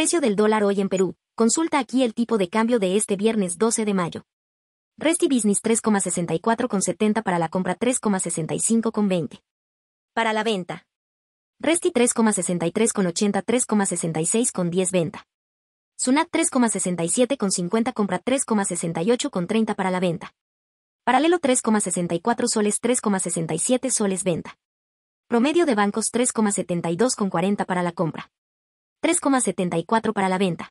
Precio del dólar hoy en Perú. Consulta aquí el tipo de cambio de este viernes 12 de mayo. Resti Business 3,64,70 para la compra 3,65,20. Para la venta. Resti 3,63,80 3,66,10 venta. Sunat 50 compra 30 para la venta. Paralelo 3,64 soles 3,67 soles venta. Promedio de bancos 3,72,40 para la compra. 3,74 para la venta.